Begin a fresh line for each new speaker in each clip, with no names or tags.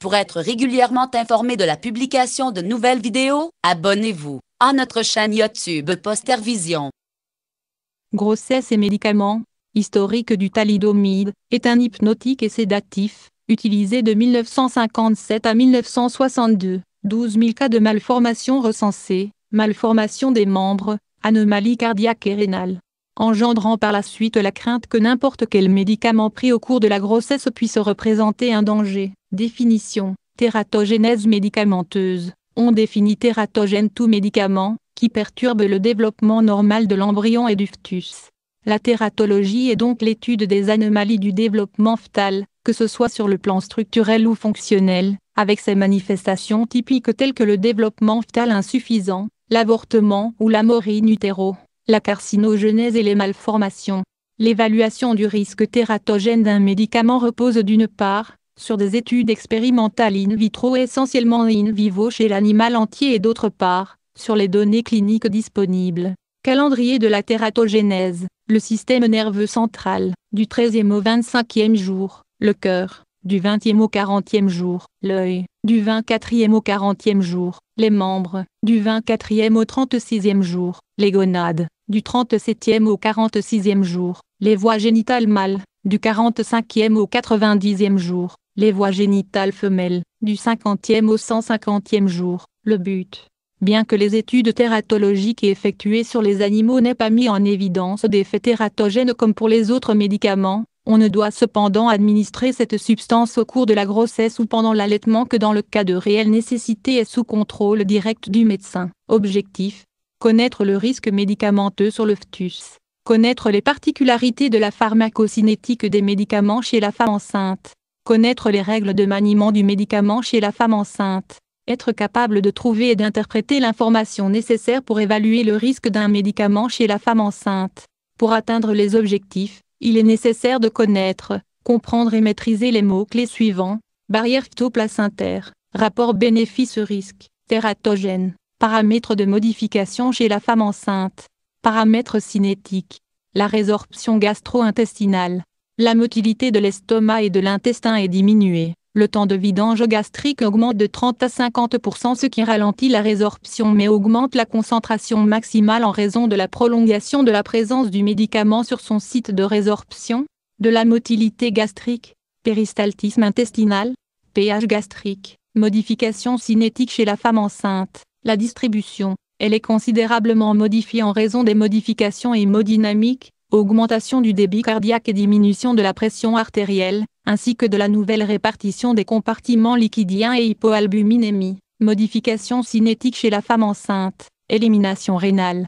Pour être régulièrement informé de la publication de nouvelles vidéos, abonnez-vous à notre chaîne YouTube Poster Vision. Grossesse et médicaments, historique du thalidomide, est un hypnotique et sédatif, utilisé de 1957 à 1962. 12 000 cas de malformations recensés, malformations des membres, anomalies cardiaques et rénales engendrant par la suite la crainte que n'importe quel médicament pris au cours de la grossesse puisse représenter un danger. Définition. Tératogénèse médicamenteuse. On définit tératogène tout médicament qui perturbe le développement normal de l'embryon et du fœtus. La tératologie est donc l'étude des anomalies du développement fœtal, que ce soit sur le plan structurel ou fonctionnel, avec ses manifestations typiques telles que le développement fœtal insuffisant, l'avortement ou la mort in utero, la carcinogenèse et les malformations. L'évaluation du risque tératogène d'un médicament repose d'une part sur des études expérimentales in vitro essentiellement in vivo chez l'animal entier et d'autre part, sur les données cliniques disponibles. Calendrier de la tératogénèse, le système nerveux central, du 13e au 25e jour, le cœur, du 20e au 40e jour, l'œil, du 24e au 40e jour, les membres, du 24e au 36e jour, les gonades, du 37e au 46e jour, les voies génitales mâles, du 45e au 90e jour, les voies génitales femelles, du 50e au 150e jour. Le but Bien que les études tératologiques effectuées sur les animaux n'aient pas mis en évidence des tératogènes comme pour les autres médicaments, on ne doit cependant administrer cette substance au cours de la grossesse ou pendant l'allaitement que dans le cas de réelle nécessité et sous contrôle direct du médecin. Objectif Connaître le risque médicamenteux sur le fœtus. Connaître les particularités de la pharmacocinétique des médicaments chez la femme enceinte connaître les règles de maniement du médicament chez la femme enceinte, être capable de trouver et d'interpréter l'information nécessaire pour évaluer le risque d'un médicament chez la femme enceinte. Pour atteindre les objectifs, il est nécessaire de connaître, comprendre et maîtriser les mots-clés suivants, barrière phytoplacentaire, rapport bénéfice-risque, tératogène, paramètres de modification chez la femme enceinte, paramètres cinétiques, la résorption gastro-intestinale, la motilité de l'estomac et de l'intestin est diminuée. Le temps de vidange gastrique augmente de 30 à 50%, ce qui ralentit la résorption mais augmente la concentration maximale en raison de la prolongation de la présence du médicament sur son site de résorption, de la motilité gastrique, péristaltisme intestinal, pH gastrique, modification cinétique chez la femme enceinte, la distribution. Elle est considérablement modifiée en raison des modifications hémodynamiques, augmentation du débit cardiaque et diminution de la pression artérielle, ainsi que de la nouvelle répartition des compartiments liquidiens et hypoalbuminémie, modification cinétique chez la femme enceinte, élimination rénale.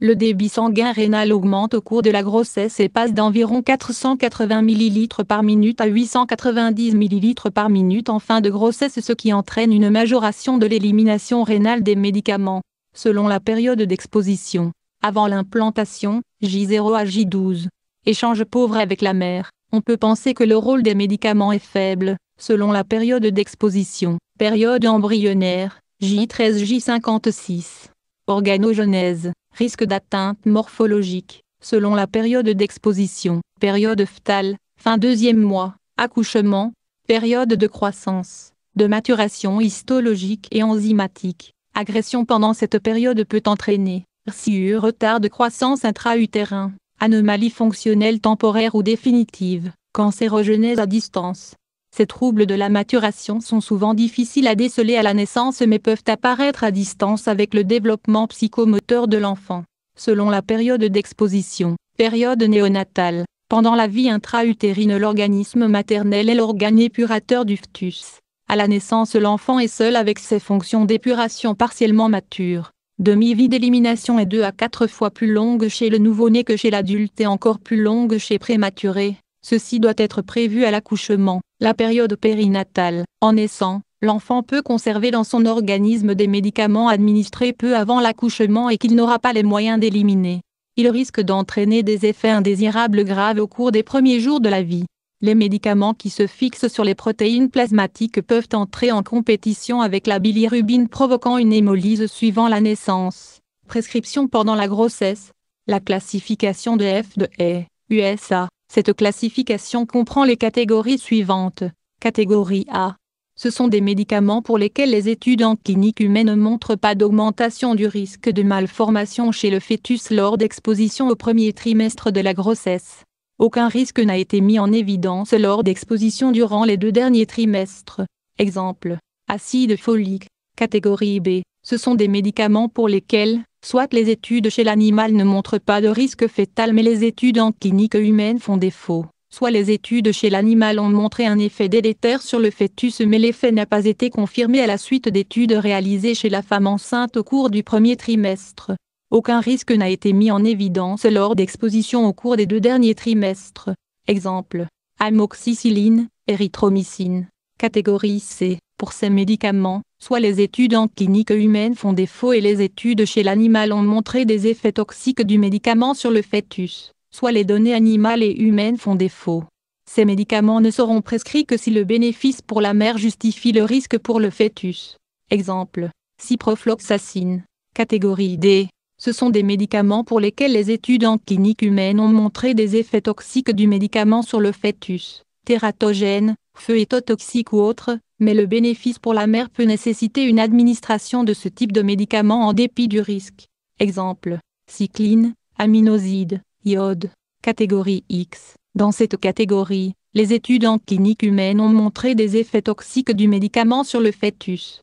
Le débit sanguin rénal augmente au cours de la grossesse et passe d'environ 480 ml par minute à 890 ml par minute en fin de grossesse ce qui entraîne une majoration de l'élimination rénale des médicaments, selon la période d'exposition. Avant l'implantation, J0 à J12. Échange pauvre avec la mère. On peut penser que le rôle des médicaments est faible, selon la période d'exposition. Période embryonnaire, J13-J56. Organogenèse, risque d'atteinte morphologique, selon la période d'exposition. Période phtale. fin deuxième mois, accouchement, période de croissance, de maturation histologique et enzymatique. Agression pendant cette période peut entraîner RCU retard de croissance intra-utérin, anomalie fonctionnelle temporaire ou définitive, cancérogenèse à distance. Ces troubles de la maturation sont souvent difficiles à déceler à la naissance mais peuvent apparaître à distance avec le développement psychomoteur de l'enfant, selon la période d'exposition, période néonatale. Pendant la vie intra-utérine l'organisme maternel est l'organe épurateur du fœtus. À la naissance l'enfant est seul avec ses fonctions d'épuration partiellement matures. Demi-vie d'élimination est 2 à 4 fois plus longue chez le nouveau-né que chez l'adulte et encore plus longue chez prématuré. Ceci doit être prévu à l'accouchement, la période périnatale. En naissant, l'enfant peut conserver dans son organisme des médicaments administrés peu avant l'accouchement et qu'il n'aura pas les moyens d'éliminer. Il risque d'entraîner des effets indésirables graves au cours des premiers jours de la vie les médicaments qui se fixent sur les protéines plasmatiques peuvent entrer en compétition avec la bilirubine provoquant une hémolyse suivant la naissance. Prescription pendant la grossesse. La classification de F de e, a USA. Cette classification comprend les catégories suivantes. Catégorie A. Ce sont des médicaments pour lesquels les études en clinique humaine ne montrent pas d'augmentation du risque de malformation chez le fœtus lors d'exposition au premier trimestre de la grossesse. Aucun risque n'a été mis en évidence lors d'expositions durant les deux derniers trimestres. Exemple, acide folique, catégorie B, ce sont des médicaments pour lesquels, soit les études chez l'animal ne montrent pas de risque fétal mais les études en clinique humaine font défaut, soit les études chez l'animal ont montré un effet délétère sur le fœtus mais l'effet n'a pas été confirmé à la suite d'études réalisées chez la femme enceinte au cours du premier trimestre. Aucun risque n'a été mis en évidence lors d'expositions au cours des deux derniers trimestres. Exemple. Amoxicilline, érythromycine. Catégorie C. Pour ces médicaments, soit les études en clinique humaine font défaut et les études chez l'animal ont montré des effets toxiques du médicament sur le fœtus, soit les données animales et humaines font défaut. Ces médicaments ne seront prescrits que si le bénéfice pour la mère justifie le risque pour le fœtus. Exemple. Ciprofloxacine. Catégorie D. Ce sont des médicaments pour lesquels les études en clinique humaine ont montré des effets toxiques du médicament sur le fœtus, tératogène, étotoxique ou autre, mais le bénéfice pour la mère peut nécessiter une administration de ce type de médicament en dépit du risque. Exemple, cycline, aminoside, iode, catégorie X. Dans cette catégorie, les études en clinique humaine ont montré des effets toxiques du médicament sur le fœtus,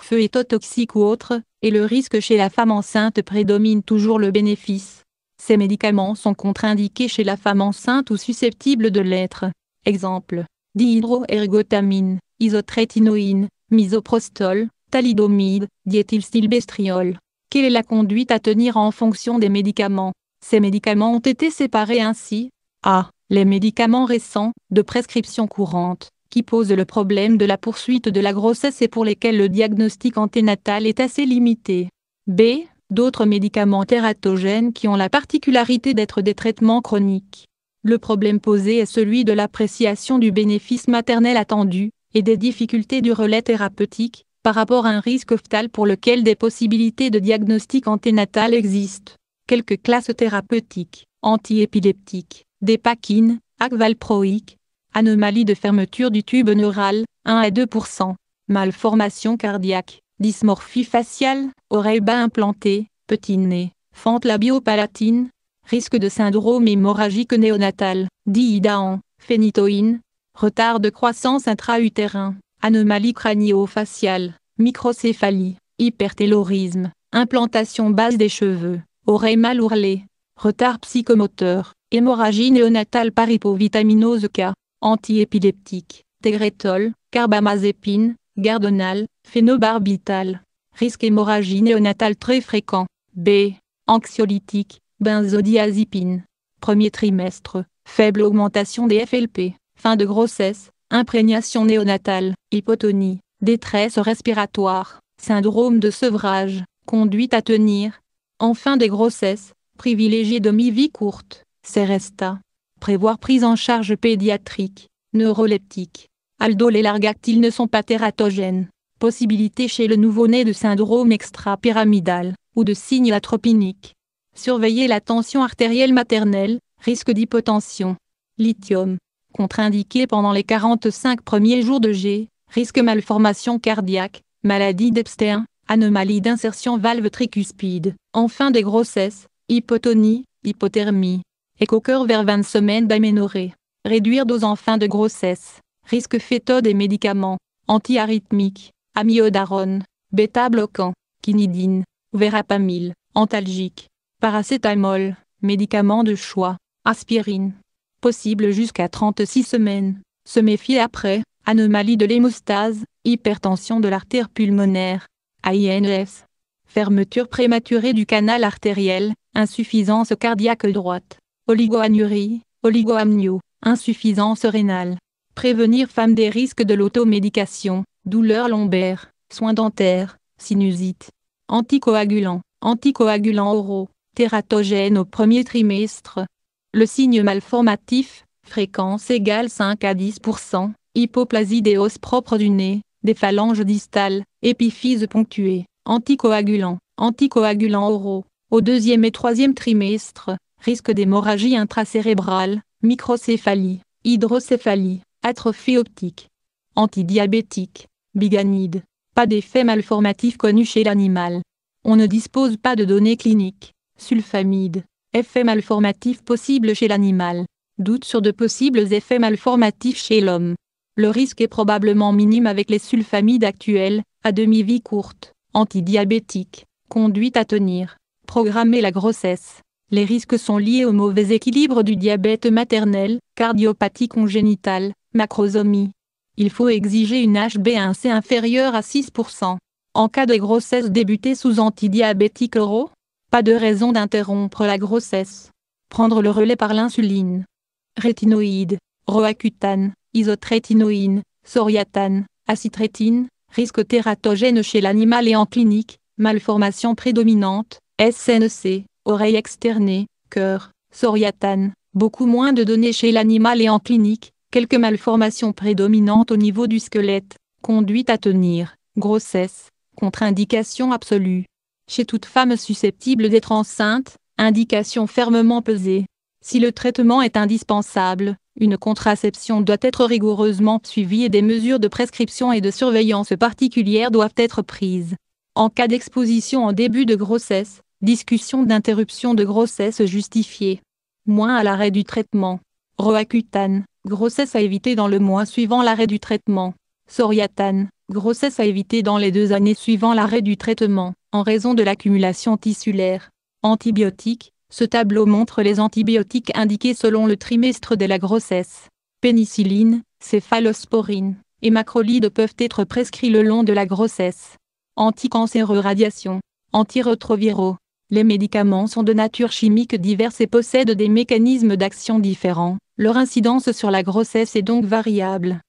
feu étotoxique ou autre, et le risque chez la femme enceinte prédomine toujours le bénéfice. Ces médicaments sont contre-indiqués chez la femme enceinte ou susceptible de l'être. Exemple dihydroergotamine, isotrétinoïne, misoprostol, thalidomide, diéthylstilbestriol. Quelle est la conduite à tenir en fonction des médicaments Ces médicaments ont été séparés ainsi. A. Les médicaments récents, de prescription courante, qui posent le problème de la poursuite de la grossesse et pour lesquels le diagnostic anténatal est assez limité. B. D'autres médicaments tératogènes qui ont la particularité d'être des traitements chroniques. Le problème posé est celui de l'appréciation du bénéfice maternel attendu, et des difficultés du relais thérapeutique, par rapport à un risque ophtal pour lequel des possibilités de diagnostic anténatal existent. Quelques classes thérapeutiques, antiépileptiques, des paquines, acvalproïques, anomalie de fermeture du tube neural, 1 à 2 malformation cardiaque, dysmorphie faciale, oreille bas implantée, petit nez, fente labiopalatine, risque de syndrome hémorragique néonatal, diidaan, phénitoïne, retard de croissance intra-utérin, anomalie crânio-faciale, microcéphalie, hypertélorisme, implantation basse des cheveux, oreille mal ourlée, retard psychomoteur, hémorragie néonatale par hypovitaminose K, antiépileptiques, Tégrétol, carbamazépine, Gardonal, phénobarbital. Risque hémorragie néonatale très fréquent. B. Anxiolytique, benzodiazépine. Premier trimestre, faible augmentation des FLP. Fin de grossesse, imprégnation néonatale, hypotonie, détresse respiratoire, syndrome de sevrage, conduite à tenir. En fin de grossesse, privilégié demi-vie courte, Cresta, prévoir prise en charge pédiatrique, neuroleptique, aldol et largactyl ne sont pas tératogènes. Possibilité chez le nouveau-né de syndrome extra-pyramidal, ou de signes atropiniques. Surveiller la tension artérielle maternelle, risque d'hypotension. Lithium, contre-indiqué pendant les 45 premiers jours de G, risque malformation cardiaque, maladie d'Epstein, anomalie d'insertion valve tricuspide, enfin des grossesses, hypotonie, hypothermie et cœur vers 20 semaines d'aménorrhée. Réduire dose en fin de grossesse. Risque fœtaux et médicaments. Antiarythmiques. Amiodarone. Bêta-bloquant. Quinidine. Verapamil. Antalgique. Paracétamol. Médicament de choix. Aspirine. Possible jusqu'à 36 semaines. Se méfier après. Anomalie de l'hémostase. Hypertension de l'artère pulmonaire. AINS. Fermeture prématurée du canal artériel. Insuffisance cardiaque droite oligoanurie, oligoamnio, insuffisance rénale. Prévenir femme des risques de l'automédication, douleurs lombaires, soins dentaires, sinusite. Anticoagulants, anticoagulants oraux, tératogène au premier trimestre. Le signe malformatif, fréquence égale 5 à 10 hypoplasie des os propres du nez, des phalanges distales, épiphyse ponctuée, anticoagulants, anticoagulants oraux, au deuxième et troisième trimestre, risque d'hémorragie intracérébrale, microcéphalie, hydrocéphalie, atrophie optique, antidiabétique, biganide. Pas d'effet malformatif connu chez l'animal. On ne dispose pas de données cliniques. Sulfamide. Effet malformatif possible chez l'animal. Doute sur de possibles effets malformatifs chez l'homme. Le risque est probablement minime avec les sulfamides actuels, à demi-vie courte, antidiabétique, conduite à tenir, programmer la grossesse, les risques sont liés au mauvais équilibre du diabète maternel, cardiopathie congénitale, macrosomie. Il faut exiger une hb 1 c inférieure à 6%. En cas de grossesse débutée sous antidiabétique oraux, pas de raison d'interrompre la grossesse. Prendre le relais par l'insuline. Rétinoïdes, roaccutane, isotrétinoïne, soriatane, acitrétine, risque tératogène chez l'animal et en clinique, malformation prédominante, SNC, oreilles externées, cœur, soriatane, beaucoup moins de données chez l'animal et en clinique, quelques malformations prédominantes au niveau du squelette, conduite à tenir, grossesse, contre-indication absolue. Chez toute femme susceptible d'être enceinte, indication fermement pesée. Si le traitement est indispensable, une contraception doit être rigoureusement suivie et des mesures de prescription et de surveillance particulières doivent être prises. En cas d'exposition en début de grossesse, Discussion d'interruption de grossesse justifiée. Moins à l'arrêt du traitement. Roacutane, Grossesse à éviter dans le mois suivant l'arrêt du traitement. Soriatane. Grossesse à éviter dans les deux années suivant l'arrêt du traitement, en raison de l'accumulation tissulaire. Antibiotiques. Ce tableau montre les antibiotiques indiqués selon le trimestre de la grossesse. Pénicilline, céphalosporine et macrolides peuvent être prescrits le long de la grossesse. Anticancéreux radiation, antiretroviraux, les médicaments sont de nature chimique diverse et possèdent des mécanismes d'action différents, leur incidence sur la grossesse est donc variable.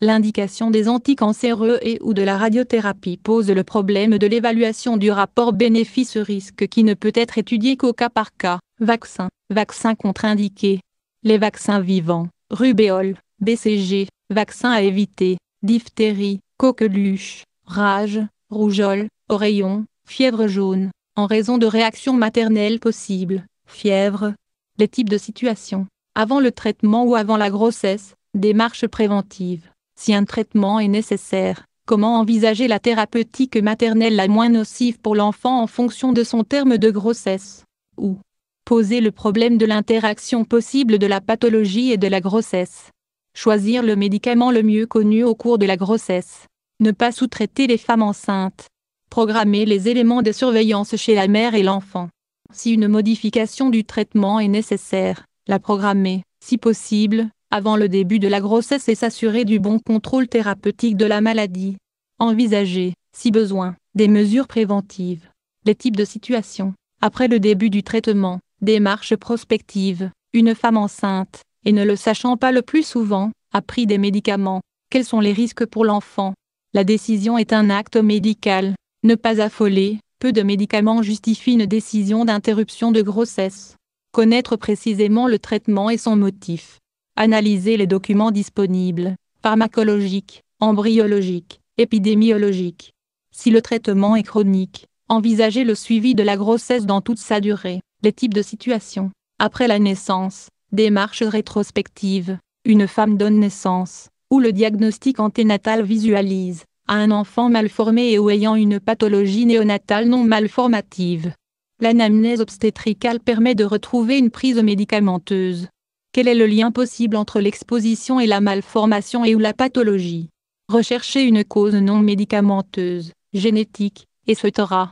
L'indication des anticancéreux et ou de la radiothérapie pose le problème de l'évaluation du rapport bénéfice-risque qui ne peut être étudié qu'au cas par cas. Vaccins, vaccins contre-indiqués. Les vaccins vivants, rubéole, BCG, vaccins à éviter, diphtérie, coqueluche, rage, rougeole, oreillon, fièvre jaune en raison de réactions maternelles possibles, fièvre, les types de situations, avant le traitement ou avant la grossesse, démarche préventive. Si un traitement est nécessaire, comment envisager la thérapeutique maternelle la moins nocive pour l'enfant en fonction de son terme de grossesse Ou poser le problème de l'interaction possible de la pathologie et de la grossesse. Choisir le médicament le mieux connu au cours de la grossesse. Ne pas sous-traiter les femmes enceintes. Programmer les éléments de surveillance chez la mère et l'enfant. Si une modification du traitement est nécessaire, la programmer, si possible, avant le début de la grossesse et s'assurer du bon contrôle thérapeutique de la maladie. Envisager, si besoin, des mesures préventives. Les types de situations. Après le début du traitement, démarche prospective. Une femme enceinte, et ne le sachant pas le plus souvent, a pris des médicaments. Quels sont les risques pour l'enfant La décision est un acte médical, ne pas affoler, peu de médicaments justifient une décision d'interruption de grossesse. Connaître précisément le traitement et son motif. Analyser les documents disponibles, pharmacologiques, embryologiques, épidémiologiques. Si le traitement est chronique, envisager le suivi de la grossesse dans toute sa durée, les types de situations. Après la naissance, démarche rétrospective, une femme donne naissance, ou le diagnostic anténatal visualise à un enfant malformé et ou ayant une pathologie néonatale non malformative. L'anamnèse obstétricale permet de retrouver une prise médicamenteuse. Quel est le lien possible entre l'exposition et la malformation et ou la pathologie Rechercher une cause non médicamenteuse, génétique, etc.